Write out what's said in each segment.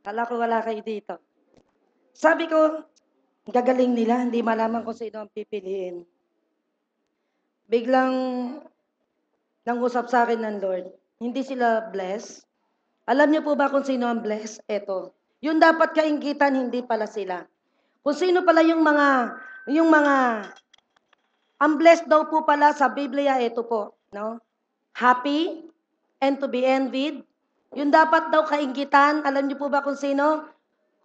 Kala ko wala kayo dito. Sabi ko, gagaling nila, hindi malaman kung sino ang pipiliin. Biglang nang usap sa akin ng Lord, hindi sila blessed. Alam niyo po ba kung sino ang blessed? Ito. Yun dapat kaingitan, hindi pala sila. Kung sino pala yung mga, yung mga, ang blessed daw po pala sa Biblia, ito po, no? Happy and to be envied, yung dapat daw kaingitan, alam niyo po ba kung sino?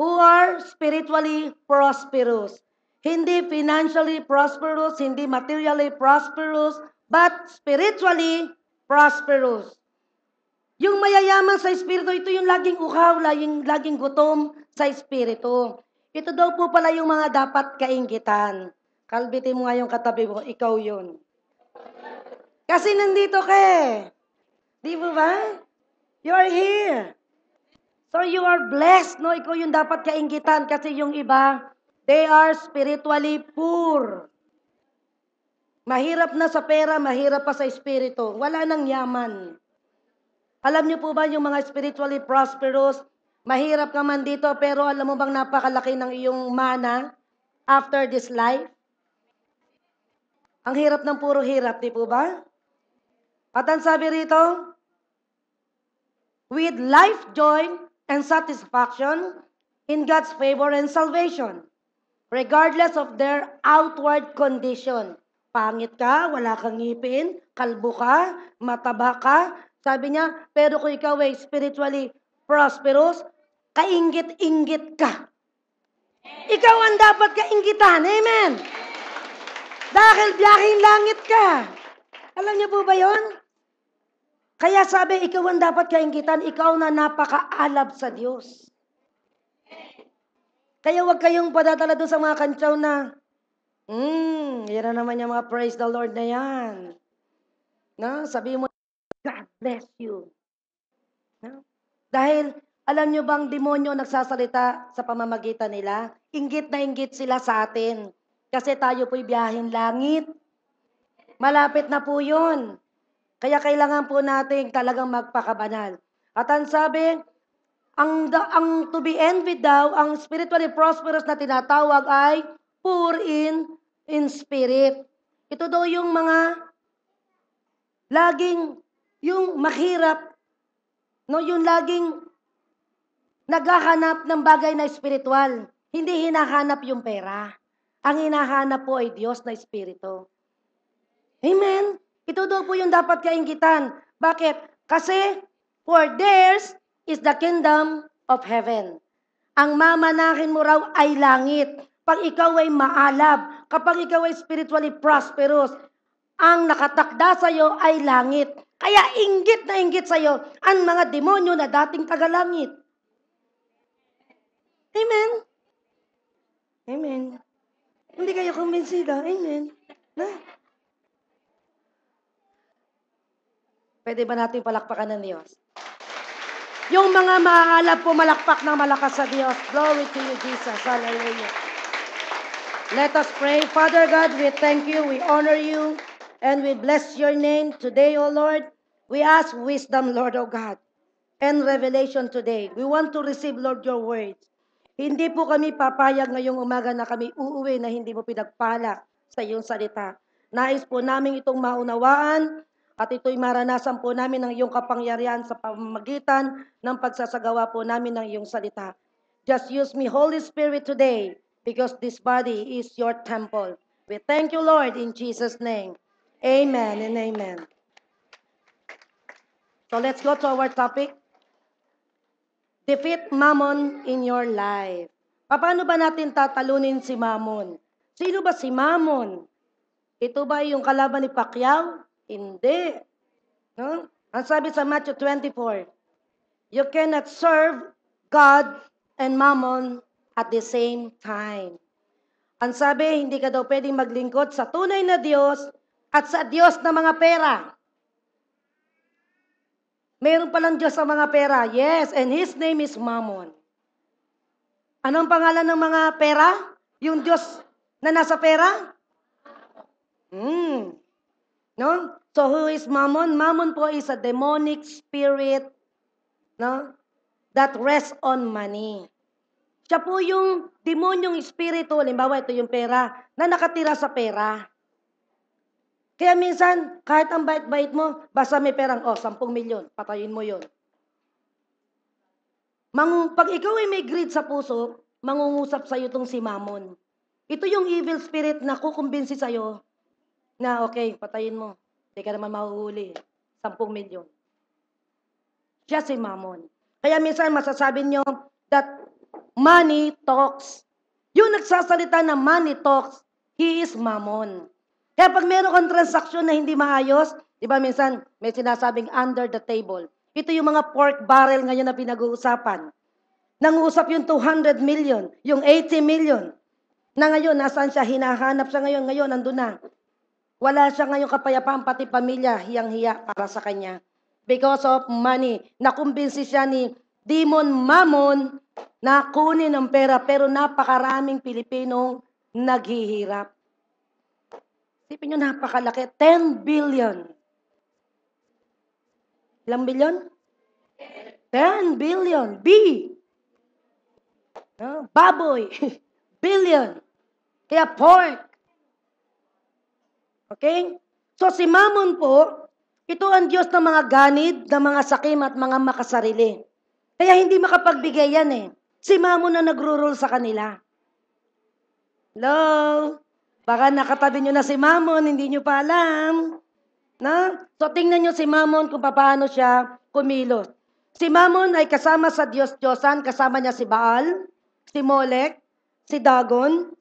Who are spiritually prosperous. Hindi financially prosperous, hindi materially prosperous, but spiritually prosperous. Yung mayayaman sa espiritu, ito yung laging uhaw, laging, laging gutom sa espiritu. Ito daw po pala yung mga dapat kaingitan. Kalbitin mo nga yung katabi mo, ikaw yun. Kasi nandito ka eh. Di ba ba? You are here. So you are blessed, no? Ikaw yung dapat kaingitan kasi yung iba, they are spiritually poor. Mahirap na sa pera, mahirap pa sa espiritu. Wala nang yaman. Alam niyo po ba yung mga spiritually prosperous, mahirap ka man dito, pero alam mo bang napakalaki ng iyong mana after this life? Ang hirap ng puro hirap, di po ba? At ang sabi rito, with life, joy, and satisfaction in God's favor and salvation, regardless of their outward condition. Pangit ka, wala kang ngipin, kalbo ka, mataba ka. Sabi niya, pero kung ikaw ay spiritually prosperous, kainggit ingit ka. Ikaw ang dapat kaingitan. Amen! Dahil biyaking langit ka. Alam niyo po ba yon? Kaya sabi, ikaw ang dapat kainggitan, ikaw na napakaalab sa Diyos. Kaya huwag kayong padadala doon sa mga kantsaw na, hmm, yan na naman yung mga praise the Lord na yan. No? Sabi mo, God bless you. No? Dahil, alam nyo bang demonyo nagsasalita sa pamamagitan nila? Ingit na ingit sila sa atin. Kasi tayo po'y biyahin langit. Malapit na po yun. Kaya kailangan po natin talagang magpakabanal. At ang sabi, ang, da, ang to be envied daw, ang spiritually prosperous na tinatawag ay poor in, in spirit. Ito daw yung mga laging, yung mahirap, no, yung laging naghahanap ng bagay na spiritual. Hindi hinahanap yung pera. Ang hinahanap po ay Diyos na Espiritu. Amen? Ito daw po yung dapat kaingitan. Bakit? Kasi, for theirs is the kingdom of heaven. Ang mamanahin mo raw ay langit. Pag ikaw ay maalab, kapag ikaw ay spiritually prosperous, ang nakatakda sa iyo ay langit. Kaya inggit na inggit sa iyo ang mga demonyo na dating tagalangit. Amen? Amen. Hindi kayo kumbinsido. Amen. Na? Pwede ba natin palakpakan ng Diyos? Yung mga mahalap po, malakpak ng malakas sa Diyos. Glory to you, Jesus. Hallelujah. Let us pray. Father God, we thank you, we honor you, and we bless your name today, O Lord. We ask wisdom, Lord, O God, and revelation today. We want to receive, Lord, your word. Hindi po kami papayag ngayong umaga na kami uuwi na hindi mo pinagpala sa iyong salita. Nais po namin itong maunawaan at ito'y maranasan po namin ng iyong kapangyarihan sa pamamagitan ng pagsasagawa po namin ng iyong salita. Just use me, Holy Spirit, today because this body is your temple. We thank you, Lord, in Jesus' name. Amen and amen. So let's go to our topic. Defeat Mammon in your life. Paano ba natin tatalunin si Mammon? Sino ba si Mammon? Ito ba yung kalaban ni Pacquiao? Hindi. No? Ang sabi sa Matthew 24, you cannot serve God and mammon at the same time. Ang sabi, hindi ka daw pwedeng maglingkod sa tunay na Diyos at sa Diyos na mga pera. Meron palang Diyos sa mga pera. Yes, and His name is Mammon. Anong pangalan ng mga pera? Yung Diyos na nasa pera? Hmm. No? So who is Mammon? Mammon po is a demonic spirit no? that rests on money. Siya po yung demonyong espiritu, limbawa ito yung pera, na nakatira sa pera. Kaya minsan, kahit ang bait-bait mo, basta may perang, oh, 10 milyon, patayin mo yon. Mangu- pag ikaw ay may greed sa puso, mangungusap sa'yo iyo itong si Mamon. Ito yung evil spirit na kukumbinsi sa'yo na okay, patayin mo. Hindi ka naman mahuhuli. 10 milyon. Siya si Mammon. Kaya minsan masasabi nyo that money talks. Yung nagsasalita na money talks, he is Mammon. Kaya pag meron kang transaksyon na hindi maayos, di ba minsan may sinasabing under the table. Ito yung mga pork barrel ngayon na pinag-uusapan. Nangusap yung 200 million, yung 80 million, na ngayon, nasaan siya? Hinahanap siya ngayon. Ngayon, nandun na. Wala siya ngayong kapayapaan, pati pamilya, hiyang-hiya para sa kanya. Because of money. Nakumbinsi siya ni Demon Mammon na kunin ang pera, pero napakaraming Pilipinong naghihirap. Isipin nyo, napakalaki. 10 billion. Ilang billion? 10 billion. B. No? Baboy. billion. Kaya pork. Okay? So si Mammon po, ito ang Diyos ng mga ganid, ng mga sakim at mga makasarili. Kaya hindi makapagbigay yan eh. Si Mammon na nagro-rule sa kanila. Hello? Baka nakatabi nyo na si Mammon, hindi nyo pa alam. Na? So tingnan nyo si Mammon kung paano siya kumilos. Si Mammon ay kasama sa Diyos-Diyosan, kasama niya si Baal, si Molech, si Dagon,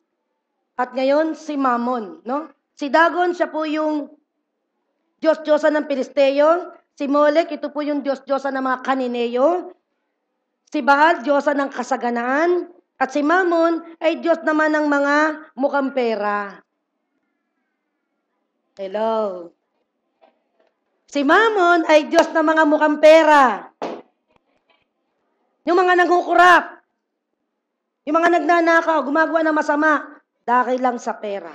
at ngayon si Mammon. No? Si Dagon, siya po yung Diyos-Diyosa ng Pilisteo. Si Molek, ito po yung Diyos-Diyosa ng mga Kanineo. Si Baal, Diyosa ng kasaganaan. At si Mammon ay Diyos naman ng mga mukhang pera. Hello. Si Mammon ay Diyos ng mga mukhang pera. Yung mga nangukurap. Yung mga nagnanakaw, gumagawa ng masama dahil lang sa pera.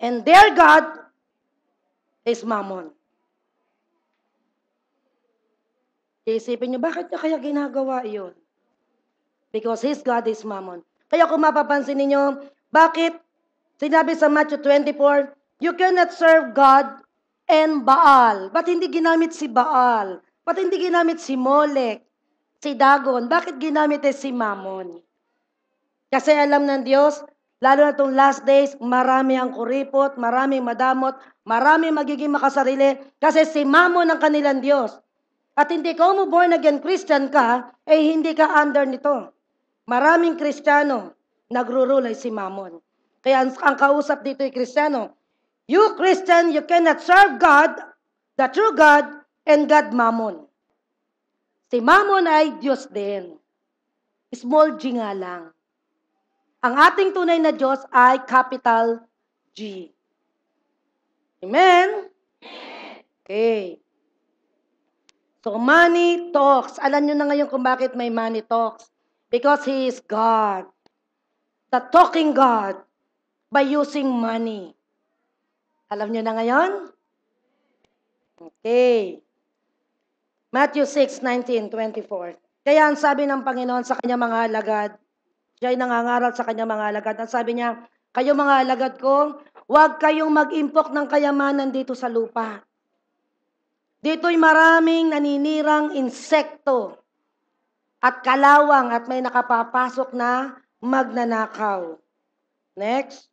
And their God is Mammon. Iisipin niyo, bakit niya kaya ginagawa iyon? Because his God is Mammon. Kaya kung mapapansin ninyo, bakit sinabi sa Matthew 24, you cannot serve God and Baal. Ba't hindi ginamit si Baal? Ba't hindi ginamit si Molech? Si Dagon? Bakit ginamit eh si Mammon? Kasi alam ng Diyos, Lalo na itong last days, marami ang kuripot, maraming madamot, marami magiging makasarili kasi si mamon ng kanilang Diyos. At hindi ka mo born again Christian ka, eh hindi ka under nito. Maraming Kristiyano nagrurulay si mamon. Kaya ang, ang kausap dito ay Kristiyano, You Christian, you cannot serve God, the true God, and God mamon. Si mamon ay Diyos din. Small G nga lang. Ang ating tunay na Diyos ay capital G. Amen? Okay. So, money talks. Alam nyo na ngayon kung bakit may money talks. Because He is God. The talking God by using money. Alam nyo na ngayon? Okay. Matthew 6, 19, 24. Kaya ang sabi ng Panginoon sa kanyang mga alagad, siya ay nangangaral sa kanyang mga alagad. At sabi niya, kayo mga alagad ko, huwag kayong mag-impok ng kayamanan dito sa lupa. Dito'y maraming naninirang insekto at kalawang at may nakapapasok na magnanakaw. Next.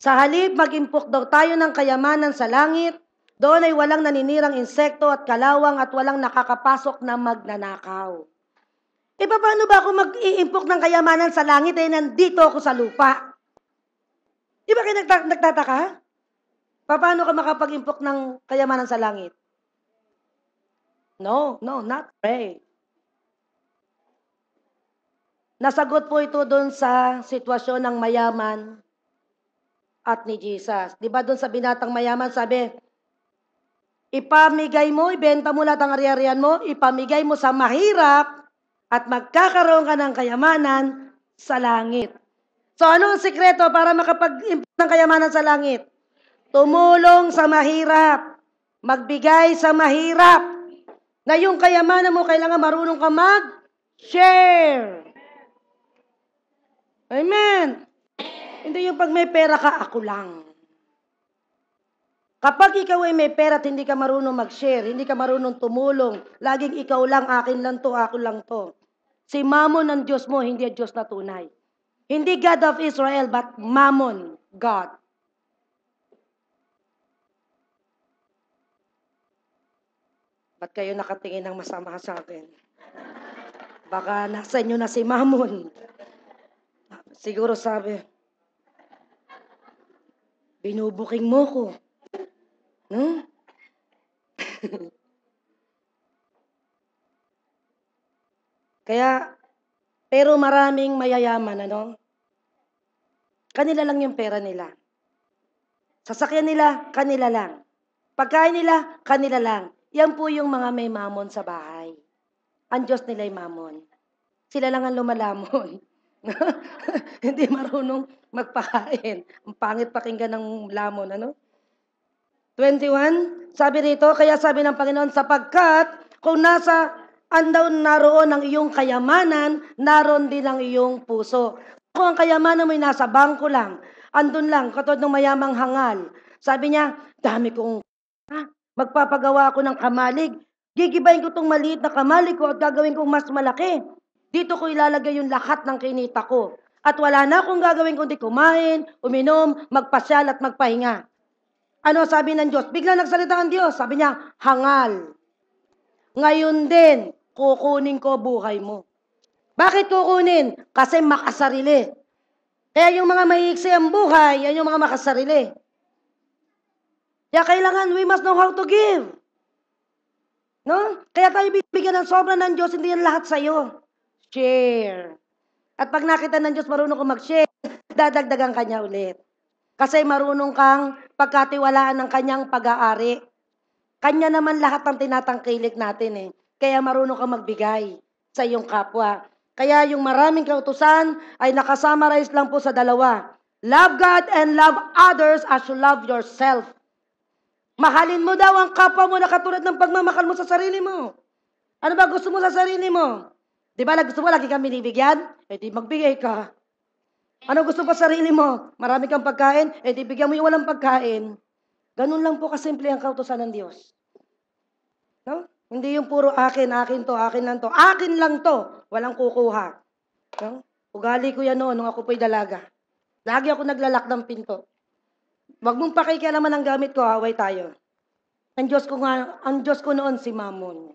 Sa halip, mag-impok daw tayo ng kayamanan sa langit. Doon ay walang naninirang insekto at kalawang at walang nakakapasok na magnanakaw. E paano ba ako mag-iimpok ng kayamanan sa langit eh nandito ako sa lupa? Di ba kayo nagt- nagtataka? Paano ka makapag-impok ng kayamanan sa langit? No, no, not pray. Nasagot po ito doon sa sitwasyon ng mayaman at ni Jesus. Di ba doon sa binatang mayaman, sabi, ipamigay mo, ibenta mo lahat ang ari-arian mo, ipamigay mo sa mahirap, at magkakaroon ka ng kayamanan sa langit. So ano ang sikreto para makapag-import ng kayamanan sa langit? Tumulong sa mahirap. Magbigay sa mahirap. Na yung kayamanan mo, kailangan marunong ka mag-share. Amen. Hindi yung pag may pera ka, ako lang. Kapag ikaw ay may pera at hindi ka marunong mag-share, hindi ka marunong tumulong, laging ikaw lang, akin lang to, ako lang to. Si Mammon ng Diyos mo, hindi ang Diyos na tunay. Hindi God of Israel, but Mammon, God. Ba't kayo nakatingin ng masama sa akin? Baka nasa inyo na si Mammon. Siguro sabi, binubuking mo ko. No? Hmm? Kaya, pero maraming mayayaman, ano? Kanila lang yung pera nila. Sasakyan nila, kanila lang. Pagkain nila, kanila lang. Yan po yung mga may mamon sa bahay. Ang Diyos nila ay mamon. Sila lang ang lumalamon. Hindi marunong magpakain. Ang pangit pakinggan ng lamon, ano? 21, sabi rito, kaya sabi ng Panginoon, sapagkat kung nasa Andaw naroon ang iyong kayamanan, naroon din ang iyong puso. Kung ang kayamanan mo'y nasa bangko lang, andun lang, katod ng mayamang hangal. Sabi niya, dami kong ha? magpapagawa ako ng kamalig. Gigibayin ko itong maliit na kamalig ko at gagawin kong mas malaki. Dito ko ilalagay yung lahat ng kinita ko. At wala na akong gagawin kundi kumain, uminom, magpasyal at magpahinga. Ano sabi ng Diyos? Bigla nagsalita ang Diyos. Sabi niya, hangal. Ngayon din, kukunin ko buhay mo. Bakit kukunin? Kasi makasarili. Kaya yung mga mahiiksi ang buhay, yan yung mga makasarili. Kaya kailangan, we must know how to give. No? Kaya tayo bibigyan ng sobra ng Diyos, hindi yan lahat sa'yo. Share. At pag nakita ng Diyos, marunong kang mag-share, dadagdagan kanya ulit. Kasi marunong kang pagkatiwalaan ng kanyang pag-aari. Kanya naman lahat ng tinatangkilik natin eh. Kaya marunong kang magbigay sa iyong kapwa. Kaya yung maraming kautusan ay nakasummarize lang po sa dalawa. Love God and love others as you love yourself. Mahalin mo daw ang kapwa mo na katulad ng pagmamakal mo sa sarili mo. Ano ba gusto mo sa sarili mo? Di ba gusto mo lagi kang binibigyan? E di magbigay ka. Ano gusto mo sa sarili mo? Marami kang pagkain? E di bigyan mo yung walang pagkain. Ganun lang po kasimple ang kautosan ng Diyos. No? Hindi yung puro akin, akin to, akin lang to. Akin lang to. Walang kukuha. No? Ugali ko yan noon, nung ako po'y dalaga. Lagi ako naglalak ng pinto. Huwag mong pakikialaman ang gamit ko, away tayo. Ang Diyos ko, nga, ang Diyos ko noon si Mamon.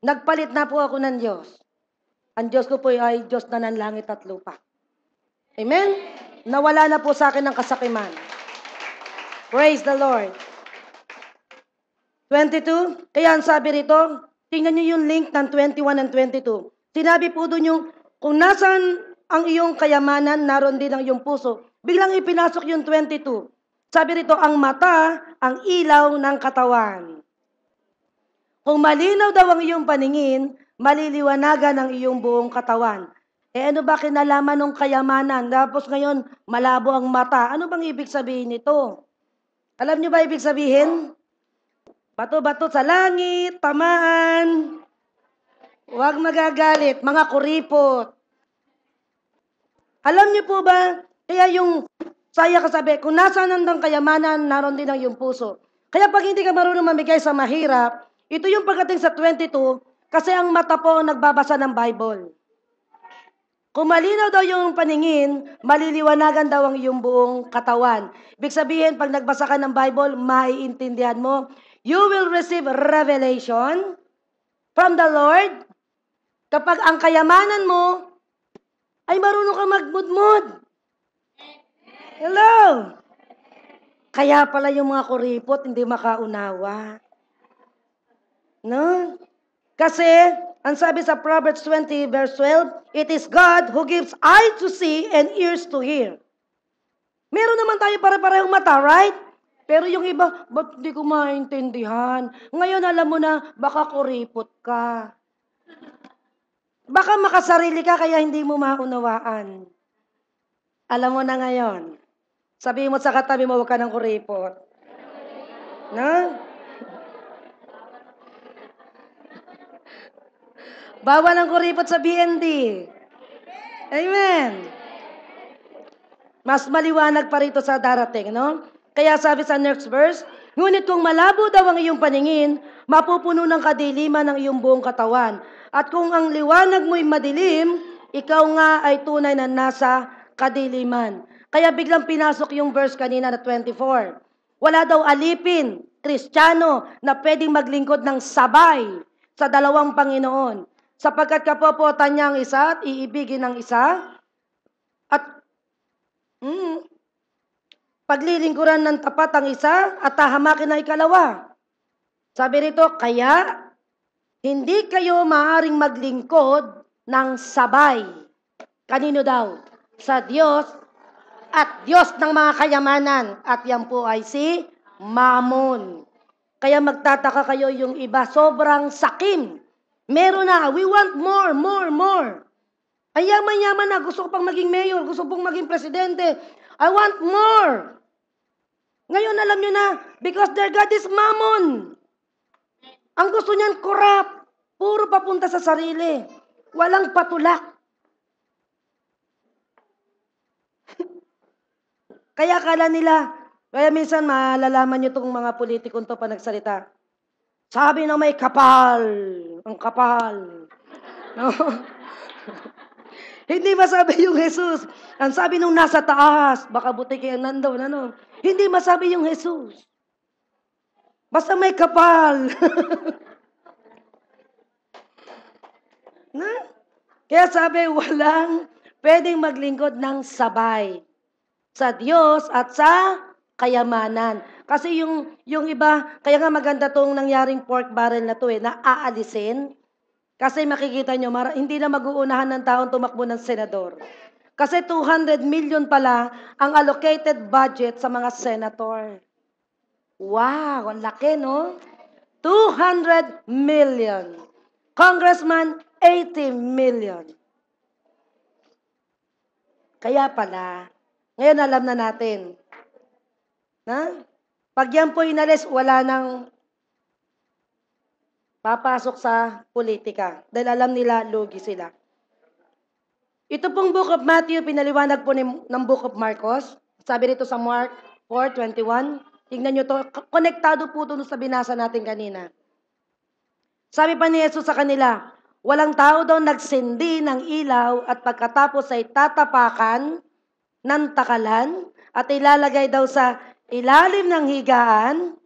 Nagpalit na po ako ng Diyos. Ang Diyos ko po ay Diyos na ng langit at lupa. Amen? Nawala na po sa akin ang kasakiman. Praise the Lord. 22. Kaya ang sabi rito, tingnan niyo yung link ng 21 and 22. Sinabi po doon yung, kung nasan ang iyong kayamanan, naroon din ang iyong puso. Biglang ipinasok yung 22. Sabi rito, ang mata, ang ilaw ng katawan. Kung malinaw daw ang iyong paningin, maliliwanagan ang iyong buong katawan. Eh ano ba kinalaman ng kayamanan? Tapos ngayon, malabo ang mata. Ano bang ibig sabihin nito? Alam niyo ba ibig sabihin? Bato-bato sa langit, tamaan. Huwag magagalit, mga kuripot. Alam niyo po ba, kaya yung saya kasabi, kung nasaan ang kayamanan, naroon din ang iyong puso. Kaya pag hindi ka marunong mamigay sa mahirap, ito yung pagdating sa 22, kasi ang mata po ang nagbabasa ng Bible. Kung malinaw daw yung paningin, maliliwanagan daw ang iyong buong katawan. Ibig sabihin, pag nagbasa ka ng Bible, maiintindihan mo You will receive revelation from the Lord kapag ang kayamanan mo ay marunong kang magmudmud. Hello? Kaya pala yung mga kuripot hindi makaunawa. No? Kasi, ang sabi sa Proverbs 20 verse 12, It is God who gives eye to see and ears to hear. Meron naman tayo para-parehong mata, right? Pero yung iba, ba't di ko maintindihan? Ngayon alam mo na, baka kuripot ka. Baka makasarili ka kaya hindi mo maunawaan. Alam mo na ngayon. Sabi mo sa katabi mo, huwag ka ng kuripot. Na? Bawal ang kuripot sa BND. Amen. Mas maliwanag pa rito sa darating, no? Kaya sabi sa next verse, Ngunit kung malabo daw ang iyong paningin, mapupuno ng kadiliman ang iyong buong katawan. At kung ang liwanag mo'y madilim, ikaw nga ay tunay na nasa kadiliman. Kaya biglang pinasok yung verse kanina na 24. Wala daw alipin, kristyano, na pwedeng maglingkod ng sabay sa dalawang Panginoon. Sapagkat kapopotan niya ang isa at iibigin ang isa. At, mm, paglilingkuran ng tapat ang isa at tahamakin ang ikalawa. Sabi rito, kaya hindi kayo maaring maglingkod ng sabay. Kanino daw? Sa Diyos at Diyos ng mga kayamanan. At yan po ay si Mamon. Kaya magtataka kayo yung iba, sobrang sakim. Meron na, we want more, more, more. Ang yaman-yaman na, gusto ko pang maging mayor, gusto pong maging presidente. I want more. Ngayon alam nyo na, because their God is mammon. Ang gusto niyan, corrupt. Puro papunta sa sarili. Walang patulak. kaya kala nila, kaya minsan malalaman nyo itong mga politikong to pa nagsalita. Sabi na may kapal. Ang kapal. No? Hindi masabi yung Jesus. Ang sabi nung nasa taas, baka buti kayo nandoon, ano? Hindi masabi yung Jesus. Basta may kapal. na? Kaya sabi, walang pwedeng maglingkod ng sabay sa Diyos at sa kayamanan. Kasi yung, yung iba, kaya nga maganda tong nangyaring pork barrel na to eh, na aalisin. Kasi makikita nyo, mara, hindi na mag-uunahan ng taon tumakbo ng senador. Kasi 200 million pala ang allocated budget sa mga senator. Wow, ang laki, no? 200 million. Congressman, 80 million. Kaya pala, ngayon alam na natin. Na? Pag yan po inalis, wala nang papasok sa politika. Dahil alam nila, lugi sila. Ito pong Book of Matthew, pinaliwanag po ni, ng Book of Marcos. Sabi rito sa Mark 4.21. Tingnan nyo to. Konektado po ito sa binasa natin kanina. Sabi pa ni Jesus sa kanila, Walang tao daw nagsindi ng ilaw at pagkatapos ay tatapakan ng takalan at ilalagay daw sa ilalim ng higaan.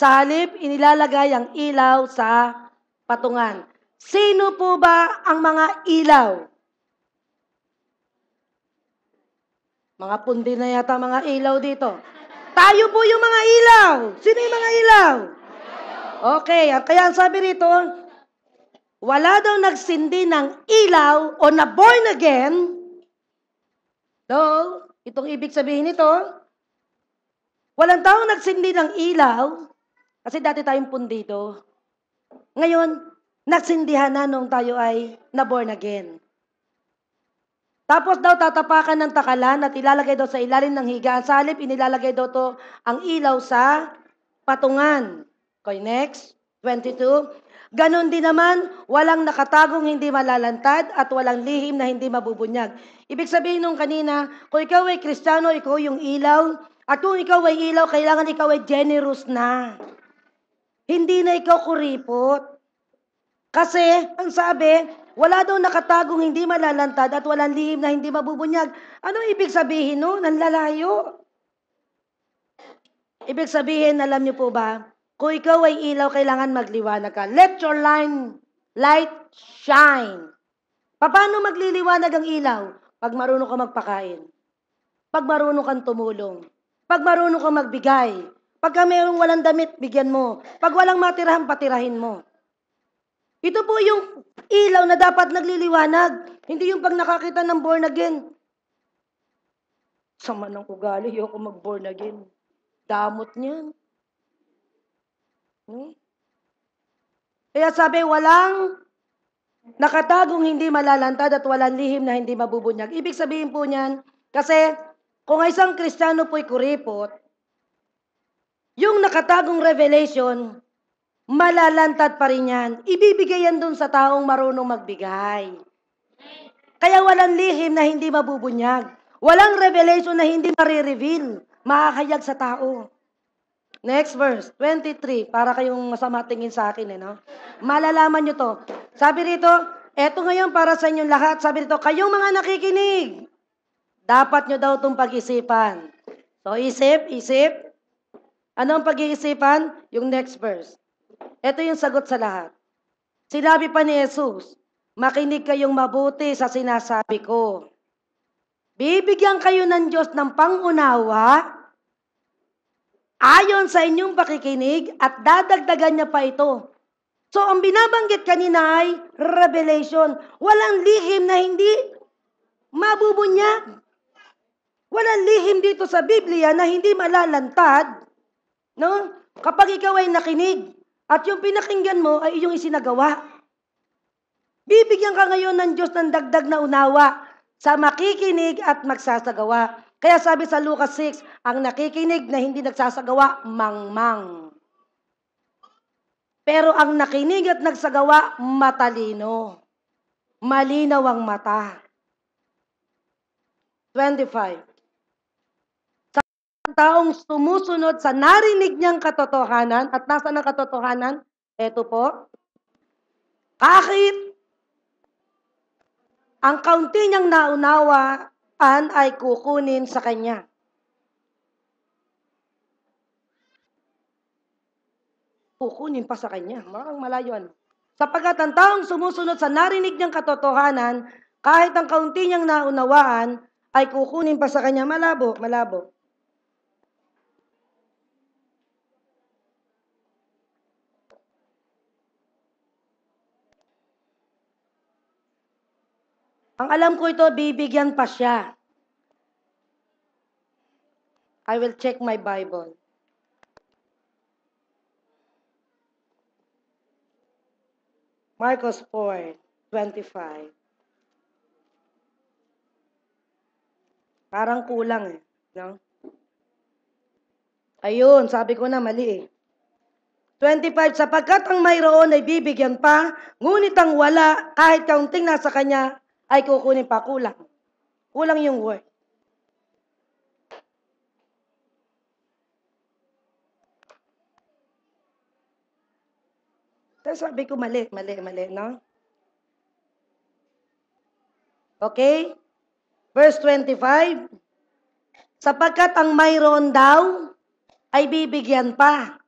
Sa halip, inilalagay ang ilaw sa patungan. Sino po ba ang mga ilaw? Mga pundi na yata mga ilaw dito. Tayo po yung mga ilaw. Sino yung mga ilaw? Okay, kaya sabi rito, wala daw nagsindi ng ilaw o na born again. No, itong ibig sabihin nito, walang taong nagsindi ng ilaw, kasi dati tayong pundito. Ngayon, nagsindihan na nung tayo ay na born again. Tapos daw tatapakan ng takalan at ilalagay daw sa ilalim ng higaan. Sa halip, inilalagay daw to ang ilaw sa patungan. Okay, next. 22. Ganon din naman, walang nakatagong hindi malalantad at walang lihim na hindi mabubunyag. Ibig sabihin nung kanina, kung ikaw ay kristyano, ikaw yung ilaw. At kung ikaw ay ilaw, kailangan ikaw ay generous na. Hindi na ikaw kuripot. Kasi, ang sabi, wala daw nakatagong hindi malalantad at walang lihim na hindi mabubunyag. Ano ibig sabihin no? Nanlalayo. Ibig sabihin, alam niyo po ba, kung ikaw ay ilaw, kailangan magliwanag ka. Let your line, light shine. Paano magliliwanag ang ilaw? Pag marunong ka magpakain. Pag marunong kang tumulong. Pag marunong kang magbigay. Pagka mayroong walang damit, bigyan mo. Pag walang matirahan, patirahin mo. Ito po yung ilaw na dapat nagliliwanag. Hindi yung pag nakakita ng born again. Sama ng ugali, ayoko mag-born again. Damot niyan. Hmm? Kaya sabi, walang nakatagong hindi malalantad at walang lihim na hindi mabubunyag. Ibig sabihin po niyan, kasi kung isang kristyano po'y kuripot, yung nakatagong revelation, malalantad pa rin yan. Ibibigay yan dun sa taong marunong magbigay. Kaya walang lihim na hindi mabubunyag. Walang revelation na hindi marireveal. Makakayag sa tao. Next verse, 23, para kayong masama tingin sa akin, eh, no? Malalaman nyo to. Sabi rito, eto ngayon para sa inyong lahat. Sabi rito, kayong mga nakikinig, dapat nyo daw itong pag-isipan. So, isip, isip. Ano ang pag-iisipan? Yung next verse. Ito yung sagot sa lahat. Sinabi pa ni Jesus, makinig kayong mabuti sa sinasabi ko. Bibigyan kayo ng Diyos ng pangunawa ayon sa inyong pakikinig at dadagdagan niya pa ito. So, ang binabanggit kanina ay revelation. Walang lihim na hindi mabubunyag. Walang lihim dito sa Biblia na hindi malalantad. No? Kapag ikaw ay nakinig at yung pinakinggan mo ay yung isinagawa. Bibigyan ka ngayon ng Diyos ng dagdag na unawa sa makikinig at magsasagawa. Kaya sabi sa Lucas 6, ang nakikinig na hindi nagsasagawa, mangmang. Pero ang nakinig at nagsagawa, matalino. Malinaw ang mata. 25 taong sumusunod sa narinig niyang katotohanan at nasa ng katotohanan? Ito po. Kahit ang kaunti niyang naunawaan ay kukunin sa kanya. Kukunin pa sa kanya. Maraming malayon. ano. Sapagat ang taong sumusunod sa narinig niyang katotohanan, kahit ang kaunti niyang naunawaan, ay kukunin pa sa kanya. Malabo, malabo. Ang alam ko ito, bibigyan pa siya. I will check my Bible. Marcos 4, Parang kulang eh. No? Ayun, sabi ko na mali eh. 25, sapagkat ang mayroon ay bibigyan pa, ngunit ang wala, kahit kaunting nasa kanya, ay kukunin pa kulang. Kulang yung word. Tapos sabi ko, mali, mali, mali, no? Okay? Verse 25, Sapagkat ang mayroon daw ay bibigyan pa.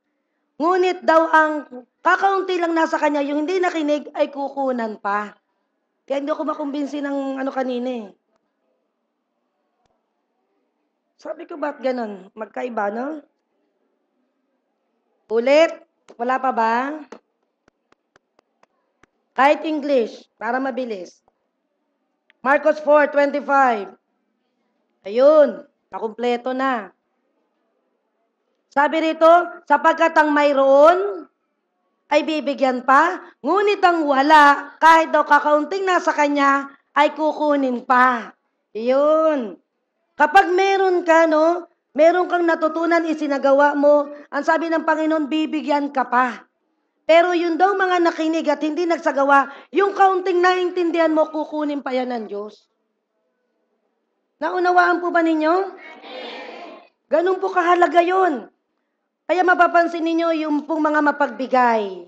Ngunit daw ang kakaunti lang nasa kanya, yung hindi nakinig ay kukunan pa. Kaya hindi ako makumbinsi ng ano kanina eh. Sabi ko ba't ganun? Magkaiba, no? Ulit? Wala pa ba? Kahit English, para mabilis. Marcos 4.25 Ayun, nakumpleto na. Sabi rito, sapagkat ang mayroon, ay bibigyan pa, ngunit ang wala, kahit daw kakaunting nasa kanya, ay kukunin pa. Yun. Kapag meron ka, no, meron kang natutunan, isinagawa mo, ang sabi ng Panginoon, bibigyan ka pa. Pero yun daw mga nakinig at hindi nagsagawa, yung kaunting naintindihan mo, kukunin pa yan ng Diyos. Naunawaan po ba ninyo? Ganun po kahalaga yun. Kaya mapapansin ninyo yung pong mga mapagbigay.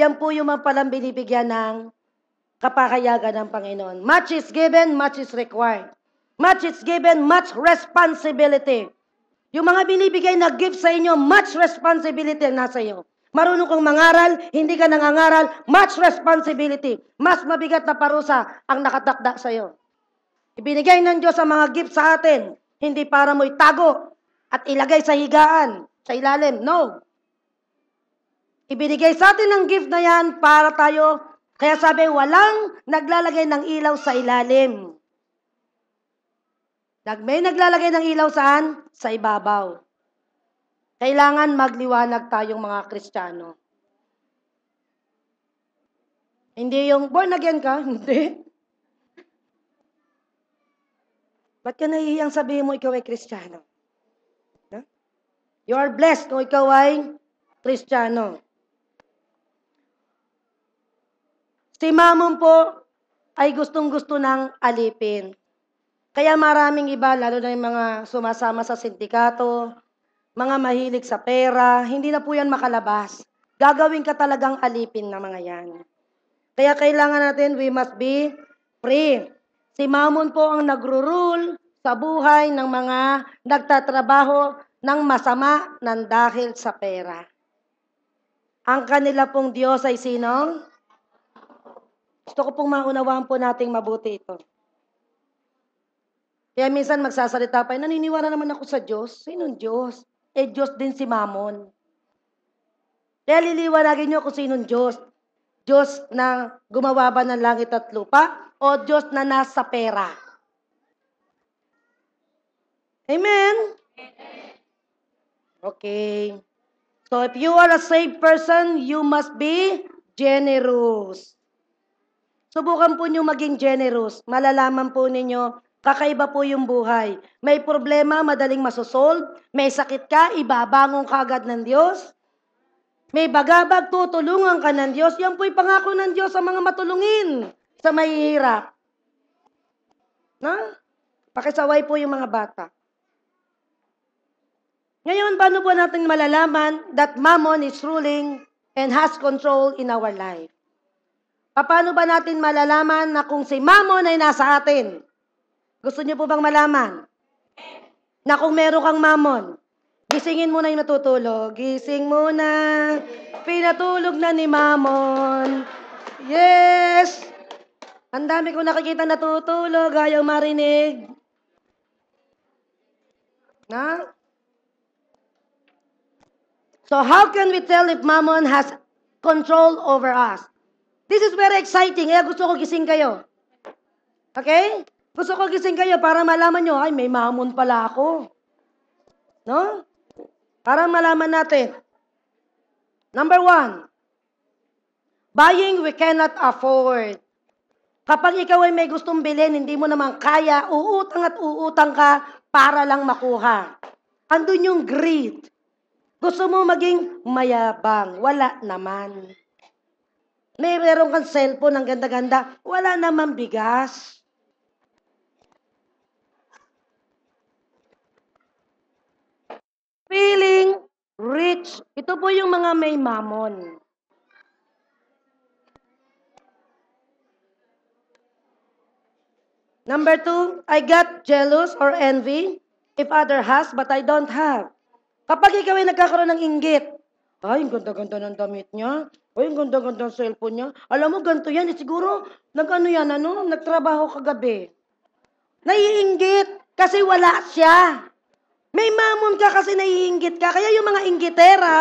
Yan po yung mga palang binibigyan ng kapakayagan ng Panginoon. Much is given, much is required. Much is given, much responsibility. Yung mga binibigay na gift sa inyo, much responsibility na sa iyo. Marunong kang mangaral, hindi ka nangangaral, much responsibility. Mas mabigat na parusa ang nakatakda sa iyo. Ibinigay ng Diyos ang mga gift sa atin, hindi para mo itago at ilagay sa higaan sa ilalim. No. Ibinigay sa atin ang gift na yan para tayo, kaya sabi, walang naglalagay ng ilaw sa ilalim. May naglalagay ng ilaw saan? Sa ibabaw. Kailangan magliwanag tayong mga Kristiyano. Hindi yung, born again ka? Hindi. Ba't ka nahihiyang sabihin mo ikaw ay Kristiyano? You are blessed kung ikaw ay Kristiyano. Si Mamon po ay gustong-gusto ng alipin. Kaya maraming iba, lalo na yung mga sumasama sa sindikato, mga mahilig sa pera, hindi na po yan makalabas. Gagawin ka talagang alipin na mga yan. Kaya kailangan natin, we must be free. Si Mamon po ang nagrurul sa buhay ng mga nagtatrabaho ng masama ng dahil sa pera. Ang kanila pong Diyos ay sinong? Gusto ko pong maunawaan po nating mabuti ito. Kaya minsan magsasalita pa, eh, naniniwala naman ako sa Diyos. Sinong Diyos? Eh, Diyos din si Mamon. Kaya liliwanagin niyo kung sinong Diyos. Diyos na gumawa ba ng langit at lupa o Diyos na nasa pera? Amen? Amen. Okay. So if you are a saved person, you must be generous. Subukan po niyo maging generous. Malalaman po ninyo, kakaiba po yung buhay. May problema, madaling masosolve. May sakit ka, ibabangon ka agad ng Diyos. May bagabag, tutulungan ka ng Diyos. Yan po'y pangako ng Diyos sa mga matulungin, sa mahihirap. Na? Pakisaway po yung mga bata. Ngayon, paano po natin malalaman that mammon is ruling and has control in our life? Paano ba natin malalaman na kung si mammon ay nasa atin? Gusto niyo po bang malaman? Na kung meron kang mammon, gisingin mo na yung natutulog. Gising mo na, pinatulog na ni mammon. Yes! Ang dami ko nakikita natutulog, ayaw marinig. Na, So how can we tell if mammon has control over us? This is very exciting. Kaya eh? gusto ko gising kayo. Okay? Gusto ko gising kayo para malaman nyo, ay, may mammon pala ako. No? Para malaman natin. Number one, buying we cannot afford. Kapag ikaw ay may gustong bilhin, hindi mo naman kaya, uutang at uutang ka para lang makuha. Andun yung greed. Gusto mo maging mayabang, wala naman. May meron kang cellphone ang ganda-ganda, wala naman bigas. Feeling rich. Ito po yung mga may mamon. Number two, I got jealous or envy if other has but I don't have. Kapag ikaw ay nagkakaroon ng inggit, ay, ang ganda-ganda ng damit niya. Ay, ang ganda-ganda ng cellphone niya. Alam mo, ganito yan. Eh, siguro, nag-ano yan, ano? Nagtrabaho kagabi. Naiinggit kasi wala siya. May mamon ka kasi naiinggit ka. Kaya yung mga inggitera,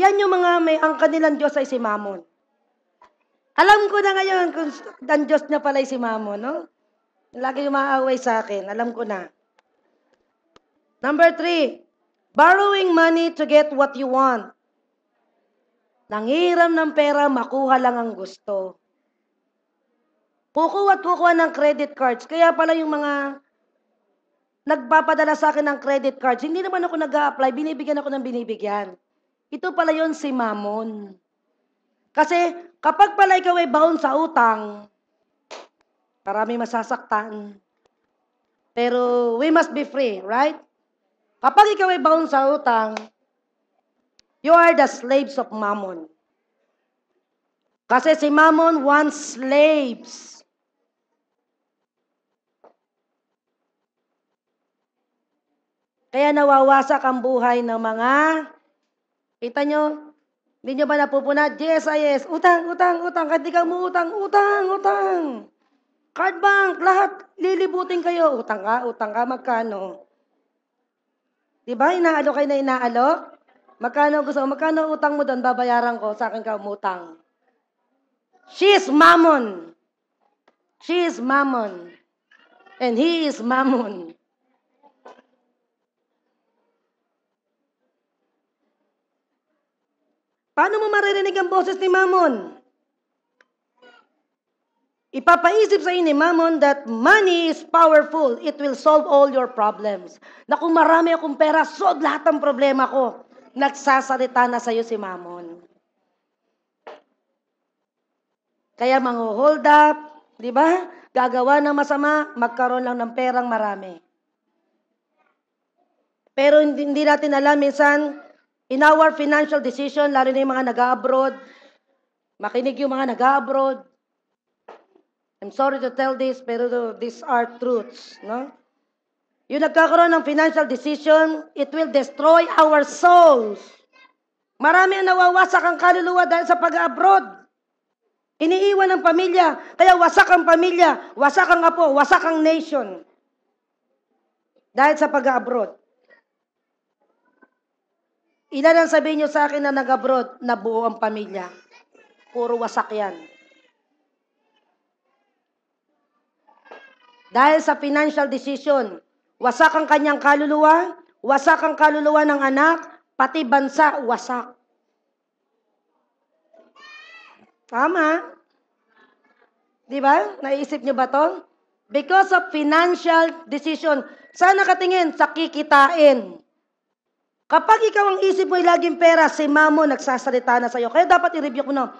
yan yung mga may ang kanilang Diyos ay si Mamon. Alam ko na ngayon kung ang Diyos niya pala ay si Mamon, no? Lagi yung maaaway sa akin. Alam ko na. Number three, borrowing money to get what you want. Nangihiram ng pera, makuha lang ang gusto. Kukuha at kukuha ng credit cards. Kaya pala yung mga nagpapadala sa akin ng credit cards, hindi naman ako nag apply binibigyan ako ng binibigyan. Ito pala yon si Mamon. Kasi kapag pala ikaw ay bound sa utang, marami masasaktan. Pero we must be free, right? Kapag ikaw ay bound sa utang, you are the slaves of mammon. Kasi si mammon wants slaves. Kaya nawawasak ang buhay ng mga, kita nyo, hindi nyo ba napupuna? Yes, ah, yes. Utang, utang, utang. Hindi ka mo utang, utang, utang. Card bank, lahat. Lilibutin kayo. Utang ka, utang ka, magkano? Di ba? Inaalo kayo na inaalo? Magkano gusto mo? Magkano utang mo doon? Babayaran ko. Sa akin ka umutang. She is mammon. She is mammon. And he is mammon. Paano mo maririnig ang boses ni Mammon. Ipapaisip sa ni Mammon that money is powerful. It will solve all your problems. Na kung marami akong pera, solve lahat ng problema ko. Nagsasalita na sa'yo si Mammon. Kaya mangho-hold up, di ba? Gagawa ng masama, magkaroon lang ng perang marami. Pero hindi, hindi natin alam minsan, in our financial decision, lalo na yung mga nag-abroad, makinig yung mga nag-abroad, I'm sorry to tell this, pero these are truths, no? Yung nagkakaroon ng financial decision, it will destroy our souls. Marami ang nawawasak ang kaluluwa dahil sa pag-abroad. Iniiwan ang pamilya, kaya wasak ang pamilya, wasak ang apo, wasak ang nation. Dahil sa pag-abroad. Ilan ang sabihin nyo sa akin na nag-abroad, nabuo ang pamilya. Puro wasak yan. Dahil sa financial decision, wasak ang kanyang kaluluwa, wasak ang kaluluwa ng anak, pati bansa, wasak. Tama. Di ba? Naisip niyo ba to? Because of financial decision. Saan nakatingin? Sa kikitain. Kapag ikaw ang isip mo ay laging pera, si Mamon nagsasalita na sa'yo. Kaya dapat i-rebuke mo na,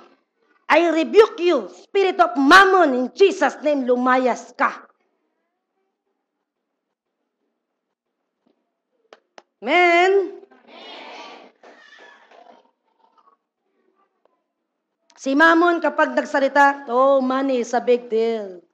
I rebuke you, spirit of Mammon, in Jesus' name, lumayas ka. Amen. Si Mamon kapag nagsalita, oh money is a big deal.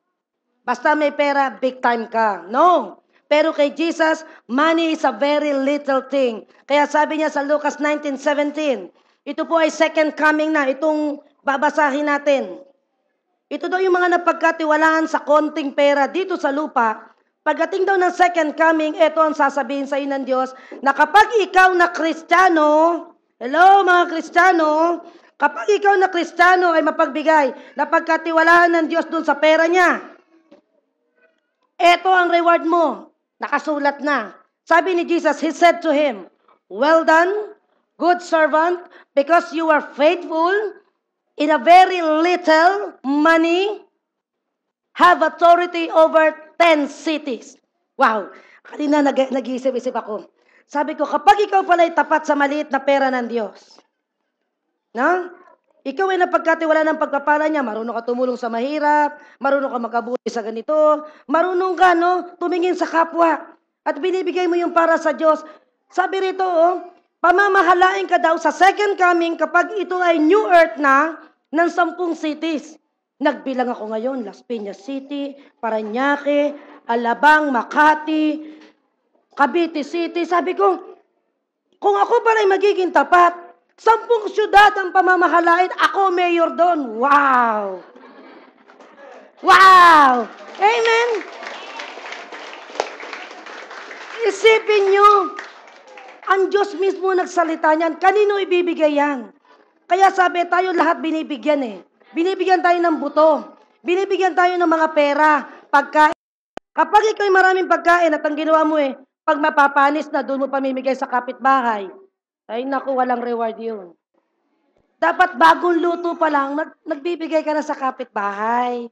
Basta may pera, big time ka. No. Pero kay Jesus, money is a very little thing. Kaya sabi niya sa Lucas 19.17, ito po ay second coming na. Itong babasahin natin. Ito daw yung mga napagkatiwalaan sa konting pera dito sa lupa Pagdating daw ng second coming, ito ang sasabihin sa iyo ng Diyos, na kapag ikaw na Kristiyano, hello mga Kristiyano, kapag ikaw na Kristiyano ay mapagbigay, napagkatiwalaan ng Diyos doon sa pera niya, ito ang reward mo, nakasulat na. Sabi ni Jesus, He said to him, Well done, good servant, because you are faithful in a very little money, have authority over ten cities. Wow! Kanina nag- nag-iisip-isip ako. Sabi ko, kapag ikaw pala ay tapat sa maliit na pera ng Diyos, no? Ikaw ay napagkatiwala ng pagpapala niya. Marunong ka tumulong sa mahirap, marunong ka makabuti sa ganito, marunong ka, no? Tumingin sa kapwa. At binibigay mo yung para sa Diyos. Sabi rito, oh, pamamahalain ka daw sa second coming kapag ito ay new earth na ng sampung cities. Nagbilang ako ngayon, Las Piñas City, Paranaque, Alabang, Makati, Cavite City. Sabi ko, kung ako pala'y magiging tapat, sampung syudad ang pamamahalain, ako mayor doon. Wow! Wow! Amen! Isipin nyo, ang Diyos mismo nagsalita niyan, kanino ibibigay yan? Kaya sabi tayo, lahat binibigyan eh. Binibigyan tayo ng buto. Binibigyan tayo ng mga pera, pagkain. Kapag ikaw ay maraming pagkain at ang ginawa mo eh, pag mapapanis na, doon mo pamimigay sa kapitbahay. Ay naku, walang reward yun. Dapat bagong luto pa lang, nag- nagbibigay ka na sa kapitbahay.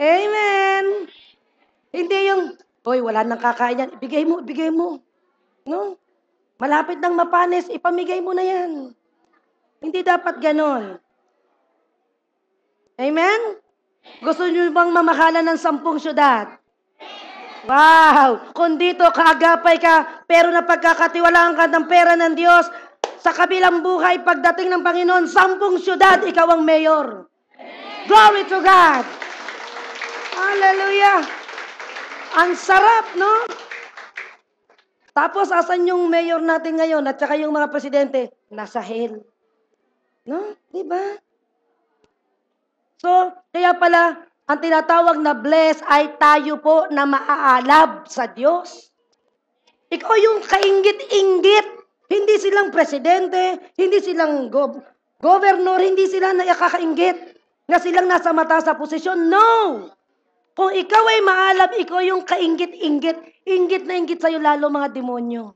Amen! Hindi yung, Hoy, wala nang kakain yan. Ibigay mo, ibigay mo. No? Malapit nang mapanis, ipamigay mo na yan. Hindi dapat ganon. Amen? Gusto nyo bang mamahala ng sampung syudad? Wow! Kung dito kaagapay ka, pero napagkakatiwalaan ka ng pera ng Diyos, sa kabilang buhay, pagdating ng Panginoon, sampung syudad, ikaw ang mayor. Glory to God! Hallelujah! Ang sarap, no? Tapos, asan yung mayor natin ngayon at saka yung mga presidente? Nasa hell. No? Di ba? So, kaya pala, ang tinatawag na bless ay tayo po na maaalab sa Diyos. Ikaw yung kaingit-ingit. Hindi silang presidente, hindi silang go- governor, hindi sila nakakaingit na silang nasa mataas na posisyon. No! Kung ikaw ay maalab, ikaw yung kaingit-ingit, ingit na ingit sa'yo lalo mga demonyo.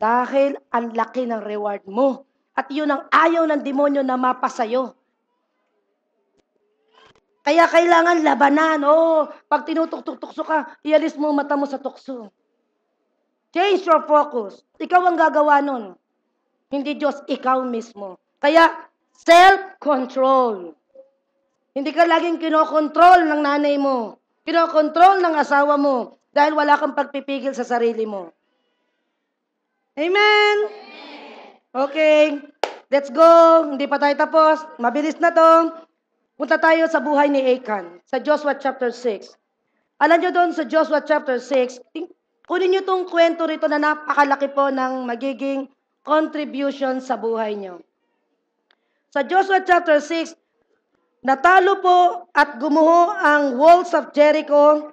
Dahil ang laki ng reward mo. At yun ang ayaw ng demonyo na mapasa'yo. Kaya kailangan labanan. Oh, pag tinutuktok-tukso ka, ialis mo mata mo sa tukso. Change your focus. Ikaw ang gagawa nun. Hindi Diyos, ikaw mismo. Kaya, self-control. Hindi ka laging kinokontrol ng nanay mo. Kinokontrol ng asawa mo. Dahil wala kang pagpipigil sa sarili mo. Amen? Amen. Okay. Let's go. Hindi pa tayo tapos. Mabilis na to. Punta tayo sa buhay ni Achan, sa Joshua chapter 6. Alam nyo doon sa Joshua chapter 6, kunin nyo itong kwento rito na napakalaki po ng magiging contribution sa buhay nyo. Sa Joshua chapter 6, natalo po at gumuho ang walls of Jericho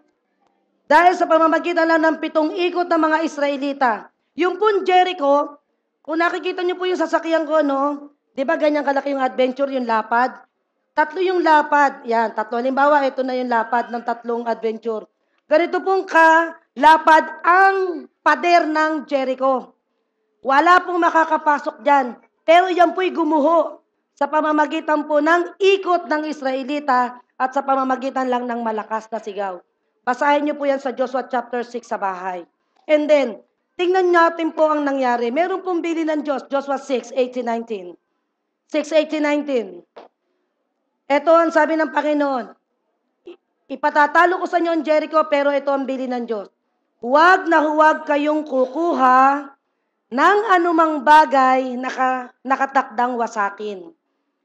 dahil sa pamamagitan lang ng pitong ikot ng mga Israelita. Yung pun Jericho, kung nakikita nyo po yung sasakyan ko, no? Di ba ganyan kalaki yung adventure, yung lapad? Tatlo yung lapad. Yan, tatlo. Halimbawa, ito na yung lapad ng tatlong adventure. Ganito pong ka, lapad ang pader ng Jericho. Wala pong makakapasok dyan. Pero yan po'y gumuho sa pamamagitan po ng ikot ng Israelita at sa pamamagitan lang ng malakas na sigaw. Basahin niyo po yan sa Joshua chapter 6 sa bahay. And then, tingnan natin po ang nangyari. Meron pong bili ng Diyos, Joshua 6, 18, 19. 6, 18, 19. Ito ang sabi ng Panginoon, ipatatalo ko sa inyo ang Jericho, pero ito ang bili ng Diyos. Huwag na huwag kayong kukuha ng anumang bagay na ka, nakatakdang wasakin.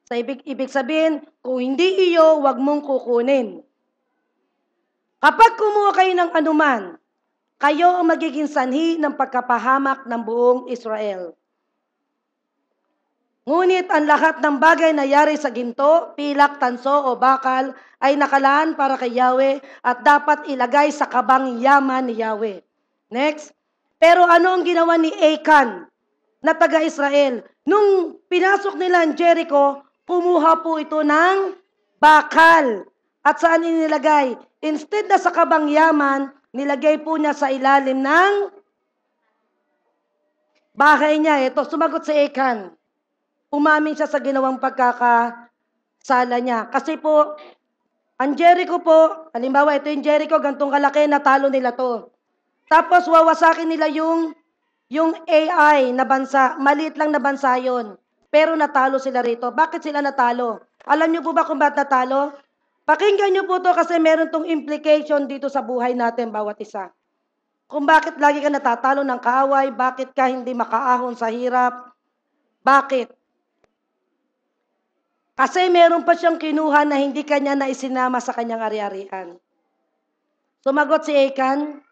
Sa ibig, ibig sabihin, kung hindi iyo, huwag mong kukunin. Kapag kumuha kayo ng anuman, kayo ang magiging sanhi ng pagkapahamak ng buong Israel. Ngunit ang lahat ng bagay na yari sa ginto, pilak, tanso o bakal ay nakalaan para kay Yahweh at dapat ilagay sa kabang yaman ni Yahweh. Next. Pero ano ang ginawa ni Achan na taga-Israel? Nung pinasok nila ang Jericho, kumuha po ito ng bakal. At saan inilagay? Instead na sa kabang yaman, nilagay po niya sa ilalim ng bahay niya. Ito, sumagot si Achan umamin siya sa ginawang pagkakasala niya. Kasi po, ang Jericho po, halimbawa ito yung Jericho, gantong kalaki, natalo nila to. Tapos wawasakin nila yung, yung AI na bansa, maliit lang na bansa yon. Pero natalo sila rito. Bakit sila natalo? Alam niyo po ba kung bakit natalo? Pakinggan niyo po to kasi meron tong implication dito sa buhay natin bawat isa. Kung bakit lagi ka natatalo ng kaaway, bakit ka hindi makaahon sa hirap, bakit? Kasi meron pa siyang kinuha na hindi kanya na isinama sa kanyang ari-arian. Sumagot si Akan,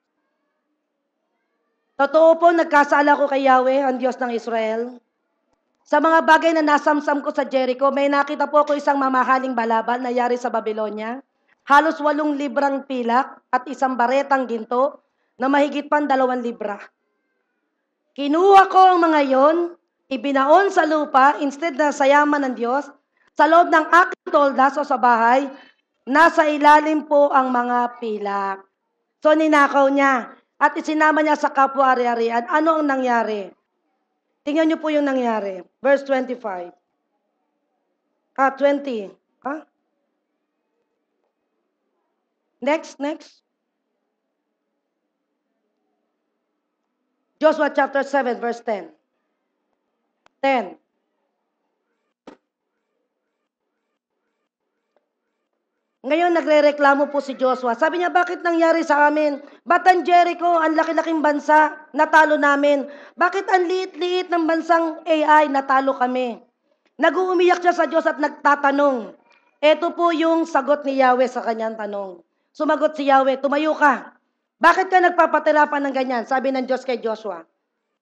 Totoo po, nagkasala ko kay Yahweh, ang Diyos ng Israel. Sa mga bagay na nasamsam ko sa Jericho, may nakita po ako isang mamahaling balabal na yari sa Babylonia. Halos walong librang pilak at isang baretang ginto na mahigit pang dalawang libra. Kinuha ko ang mga yon, ibinaon sa lupa, instead na sa yaman ng Diyos, sa loob ng aking toldas o sa bahay, nasa ilalim po ang mga pilak. So ninakaw niya at isinama niya sa kapwa-ari-arian. Ano ang nangyari? Tingnan niyo po yung nangyari. Verse 25. Ah, 20. Huh? Next, next. Joshua chapter 7, verse 10. 10. Ngayon, nagre-reklamo po si Joshua. Sabi niya, bakit nangyari sa amin? Batan Jericho, ang laki-laking bansa, natalo namin? Bakit ang liit-liit ng bansang AI, natalo kami? Nag-uumiyak siya sa Diyos at nagtatanong. Ito po yung sagot ni Yahweh sa kanyang tanong. Sumagot si Yahweh, tumayo ka. Bakit ka nagpapatirapan ng ganyan? Sabi ng Diyos kay Joshua.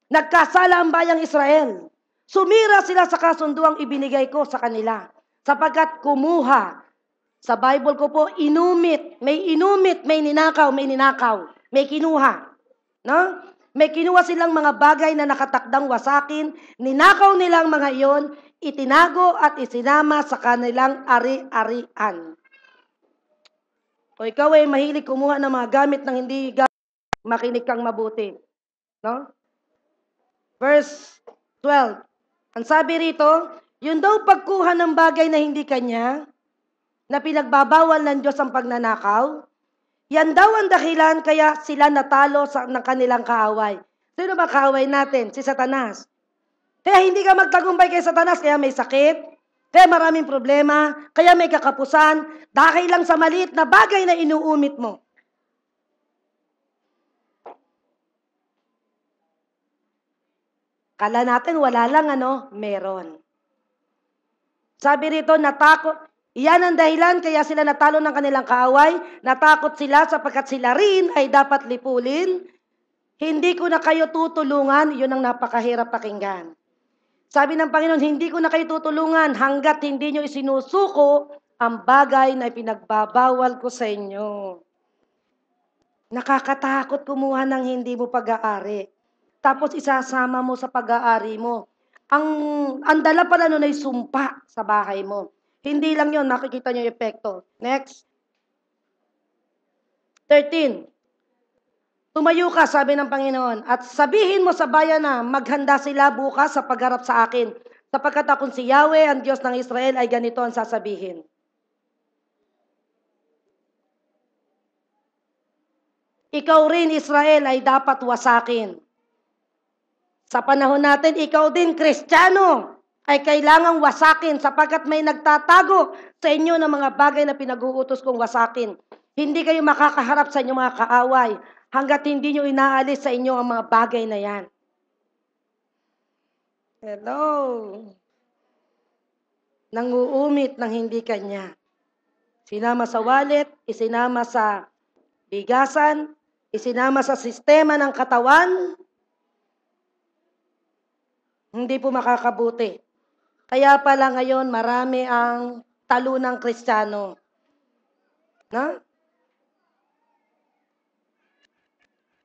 Nagkasala ang bayang Israel. Sumira sila sa kasunduang ibinigay ko sa kanila sapagkat kumuha sa Bible ko po, inumit. May inumit, may ninakaw, may ninakaw. May kinuha. No? May kinuha silang mga bagay na nakatakdang wasakin, ninakaw nilang mga iyon, itinago at isinama sa kanilang ari-arian. O ikaw ay mahilig kumuha ng mga gamit ng hindi gamit, makinig kang mabuti. No? Verse 12. Ang sabi rito, yun daw pagkuha ng bagay na hindi kanya, na pinagbabawal ng Diyos ang pagnanakaw? Yan daw ang dahilan kaya sila natalo sa, ng kanilang kaaway. Sino ba kaaway natin? Si Satanas. Kaya hindi ka magtagumpay kay Satanas, kaya may sakit, kaya maraming problema, kaya may kakapusan, dahil lang sa maliit na bagay na inuumit mo. Kala natin wala lang ano, meron. Sabi rito, natakot, Iyan ang dahilan kaya sila natalo ng kanilang kaaway, natakot sila sapagkat sila rin ay dapat lipulin. Hindi ko na kayo tutulungan, yun ang napakahirap pakinggan. Sabi ng Panginoon, hindi ko na kayo tutulungan hanggat hindi nyo isinusuko ang bagay na pinagbabawal ko sa inyo. Nakakatakot kumuha ng hindi mo pag-aari. Tapos isasama mo sa pag-aari mo. Ang, ang dala pala nun ay sumpa sa bahay mo. Hindi lang yon makikita niyo yung epekto. Next. 13. Tumayo ka, sabi ng Panginoon, at sabihin mo sa bayan na maghanda sila bukas sa pagharap sa akin, sapagkat akong si Yahweh, ang Diyos ng Israel, ay ganito ang sasabihin. Ikaw rin, Israel, ay dapat wasakin. Sa panahon natin, ikaw din, Kristiyano ay kailangang wasakin sapagkat may nagtatago sa inyo ng mga bagay na pinag-uutos kong wasakin. Hindi kayo makakaharap sa inyong mga kaaway hanggat hindi nyo inaalis sa inyo ang mga bagay na yan. Hello! Nanguumit ng hindi kanya. Sinama sa wallet, isinama sa bigasan, isinama sa sistema ng katawan, hindi po makakabuti. Kaya pala ngayon, marami ang talo ng kristyano. Na?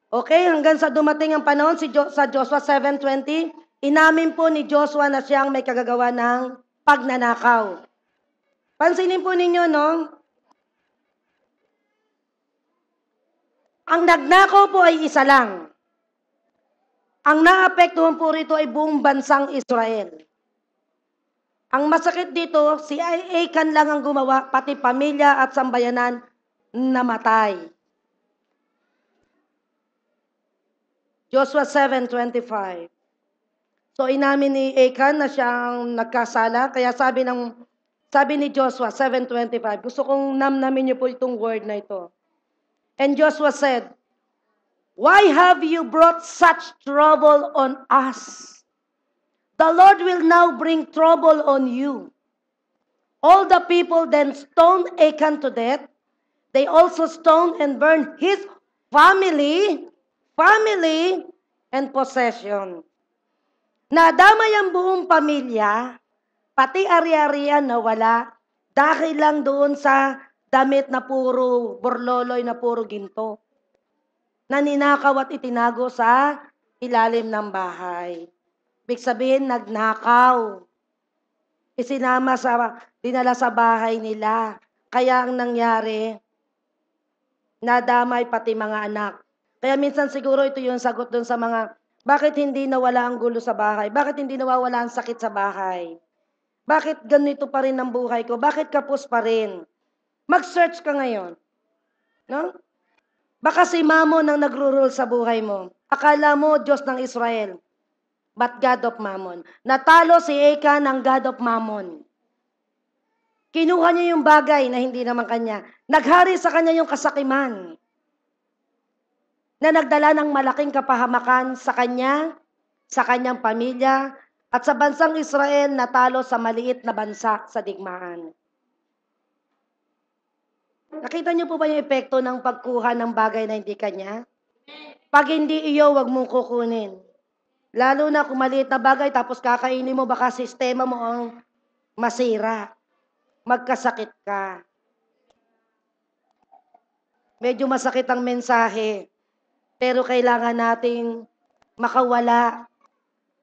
Okay, hanggang sa dumating ang panahon si jo- sa Joshua 7.20, inamin po ni Joshua na siyang may kagagawa ng pagnanakaw. Pansinin po ninyo, no? Ang nagnakaw po ay isa lang. Ang naapektuhan po rito ay buong bansang Israel. Ang masakit dito, si Aikan lang ang gumawa, pati pamilya at sambayanan namatay. Joshua 7.25 So inamin ni Aikan na siya ang nagkasala, kaya sabi ng sabi ni Joshua 7.25, gusto kong namnamin niyo po itong word na ito. And Joshua said, Why have you brought such trouble on us? The Lord will now bring trouble on you. All the people then stoned Achan to death. They also stoned and burned his family, family, and possession. Nadamay ang buong pamilya, pati ari-arian nawala dahil lang doon sa damit na puro borloloy na puro ginto na ninakaw at itinago sa ilalim ng bahay. Ibig sabihin, nagnakaw. Isinama sa, dinala sa bahay nila. Kaya ang nangyari, nadamay pati mga anak. Kaya minsan siguro ito yung sagot dun sa mga, bakit hindi nawala ang gulo sa bahay? Bakit hindi nawawala ang sakit sa bahay? Bakit ganito pa rin ang buhay ko? Bakit kapos pa rin? Mag-search ka ngayon. No? Baka si Mamon ang nagro-rule sa buhay mo. Akala mo Diyos ng Israel but God of Mammon. Natalo si Achan ng God of Mammon. Kinuha niya yung bagay na hindi naman kanya. Naghari sa kanya yung kasakiman na nagdala ng malaking kapahamakan sa kanya, sa kanyang pamilya, at sa bansang Israel natalo sa maliit na bansa sa digmaan. Nakita niyo po ba yung epekto ng pagkuha ng bagay na hindi kanya? Pag hindi iyo, wag mong kukunin. Lalo na kung maliit na bagay, tapos kakainin mo, baka sistema mo ang masira. Magkasakit ka. Medyo masakit ang mensahe, pero kailangan nating makawala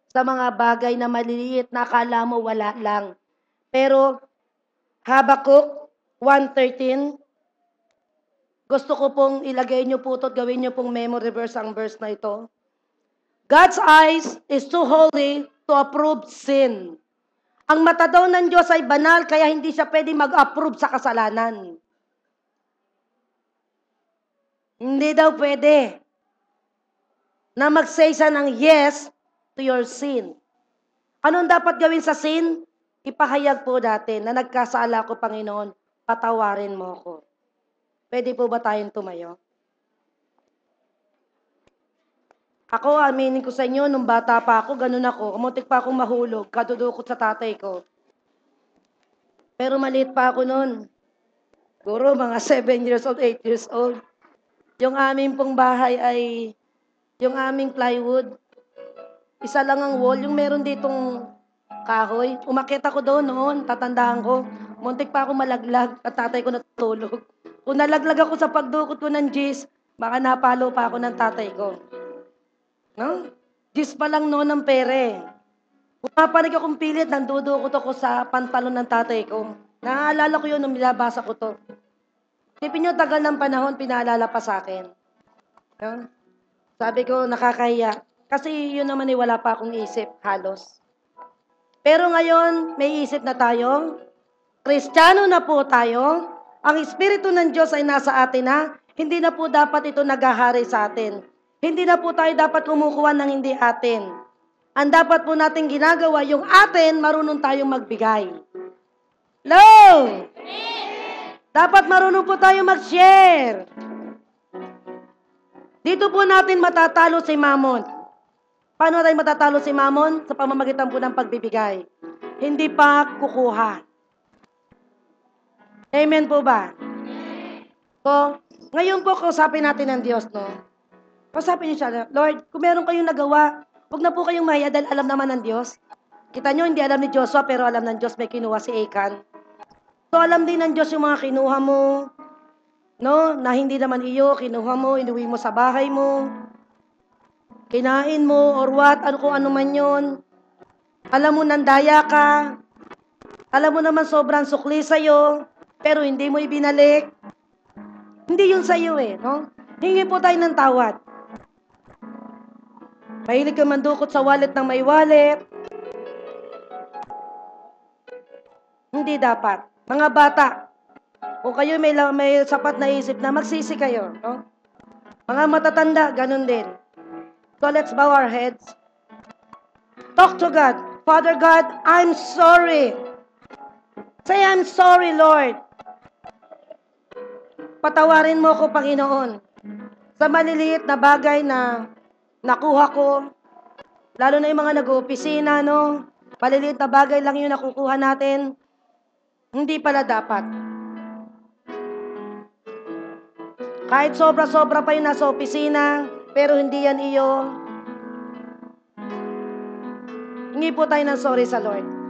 sa mga bagay na maliliit na akala mo wala lang. Pero Habakuk 1.13, gusto ko pong ilagay niyo po ito at gawin niyo pong memory verse ang verse na ito. God's eyes is too holy to approve sin. Ang mata daw ng Diyos ay banal, kaya hindi siya pwede mag-approve sa kasalanan. Hindi daw pwede na mag-say siya ng yes to your sin. Anong dapat gawin sa sin? Ipahayag po natin na nagkasala ko, Panginoon, patawarin mo ko. Pwede po ba tayong tumayo? Ako, aminin ko sa inyo, nung bata pa ako, ganun ako. Umuntik pa akong mahulog, kadudukot sa tatay ko. Pero maliit pa ako noon. Siguro mga 7 years old, 8 years old. Yung aming pong bahay ay, yung aming plywood, isa lang ang wall. Yung meron ditong kahoy, umakit ako doon noon, tatandaan ko. Muntik pa ako malaglag at tatay ko natulog. Kung nalaglag ako sa pagdukot ko ng G's, baka napalo pa ako ng tatay ko. No? Diyos pa lang noon ng pere. Pumapanig akong pilit, nandudo ko to ko sa pantalon ng tatay ko. Naaalala ko yun nung binabasa ko to. Tipin nyo, tagal ng panahon, pinaalala pa sa akin. No? Sabi ko, nakakahiya. Kasi yun naman ay wala pa akong isip, halos. Pero ngayon, may isip na tayo. Kristiyano na po tayo. Ang Espiritu ng Diyos ay nasa atin na. Hindi na po dapat ito naghahari sa atin. Hindi na po tayo dapat kumukuha ng hindi atin. Ang dapat po natin ginagawa, yung atin, marunong tayong magbigay. Hello? Dapat marunong po tayo mag-share. Dito po natin matatalo si Mamon. Paano tayo matatalo si Mamon? Sa pamamagitan po ng pagbibigay. Hindi pa kukuha. Amen po ba? So, ngayon po kausapin natin ng Diyos, no? Pasapin niyo siya, Lord, kung meron kayong nagawa, huwag na po kayong mahiya dahil alam naman ng Diyos. Kita nyo, hindi alam ni Joshua, pero alam ng Diyos may kinuha si Achan. So alam din ng Diyos yung mga kinuha mo, no? Na hindi naman iyo, kinuha mo, inuwi mo sa bahay mo, kinain mo, or what, ano kung ano man yun. Alam mo, nandaya ka. Alam mo naman sobrang sukli sa'yo, pero hindi mo ibinalik. Hindi yun sa'yo eh, no? Hingi po tayo ng tawad. Mahilig kang mandukot sa wallet ng may wallet. Hindi dapat. Mga bata, kung kayo may, may sapat na isip na magsisi kayo, no? Mga matatanda, ganun din. So let's bow our heads. Talk to God. Father God, I'm sorry. Say, I'm sorry, Lord. Patawarin mo ako, Panginoon, sa maliliit na bagay na nakuha ko. Lalo na yung mga nag-oopisina, no? Maliliit na bagay lang yung nakukuha natin. Hindi pala dapat. Kahit sobra-sobra pa yung nasa opisina, pero hindi yan iyo. Hingi po tayo ng sorry sa Lord.